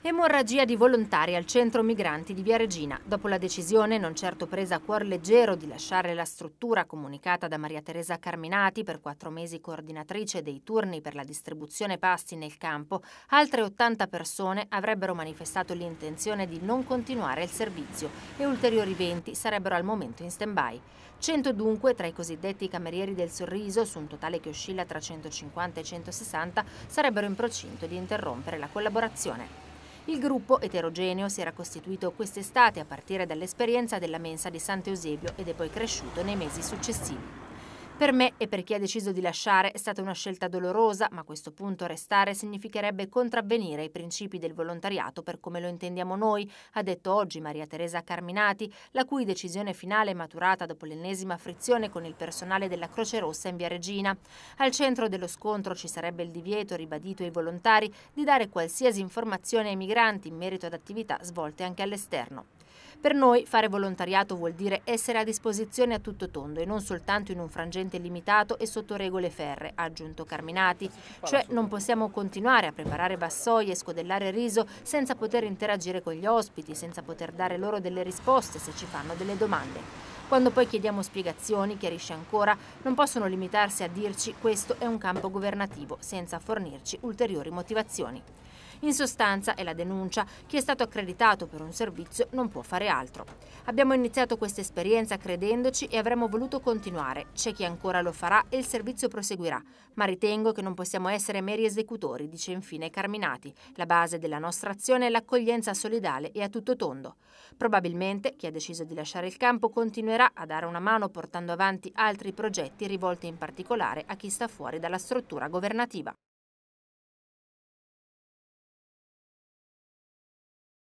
Emorragia di volontari al centro migranti di Via Regina. Dopo la decisione, non certo presa a cuor leggero, di lasciare la struttura comunicata da Maria Teresa Carminati per quattro mesi coordinatrice dei turni per la distribuzione pasti nel campo, altre 80 persone avrebbero manifestato l'intenzione di non continuare il servizio e ulteriori 20 sarebbero al momento in stand-by. 100 dunque tra i cosiddetti camerieri del sorriso, su un totale che oscilla tra 150 e 160, sarebbero in procinto di interrompere la collaborazione. Il gruppo eterogeneo si era costituito quest'estate a partire dall'esperienza della mensa di Sant'Eusebio ed è poi cresciuto nei mesi successivi. Per me e per chi ha deciso di lasciare è stata una scelta dolorosa, ma a questo punto restare significherebbe contravvenire ai principi del volontariato per come lo intendiamo noi, ha detto oggi Maria Teresa Carminati, la cui decisione finale è maturata dopo l'ennesima frizione con il personale della Croce Rossa in Via Regina. Al centro dello scontro ci sarebbe il divieto ribadito ai volontari di dare qualsiasi informazione ai migranti in merito ad attività svolte anche all'esterno. Per noi fare volontariato vuol dire essere a disposizione a tutto tondo e non soltanto in un frangente limitato e sotto regole ferre, ha aggiunto Carminati. Cioè non possiamo continuare a preparare vassoie e scodellare riso senza poter interagire con gli ospiti, senza poter dare loro delle risposte se ci fanno delle domande. Quando poi chiediamo spiegazioni, chiarisce ancora, non possono limitarsi a dirci questo è un campo governativo senza fornirci ulteriori motivazioni. In sostanza è la denuncia. Chi è stato accreditato per un servizio non può fare altro. Abbiamo iniziato questa esperienza credendoci e avremmo voluto continuare. C'è chi ancora lo farà e il servizio proseguirà. Ma ritengo che non possiamo essere meri esecutori, dice infine Carminati. La base della nostra azione è l'accoglienza solidale e a tutto tondo. Probabilmente chi ha deciso di lasciare il campo continuerà a dare una mano portando avanti altri progetti rivolti in particolare a chi sta fuori dalla struttura governativa.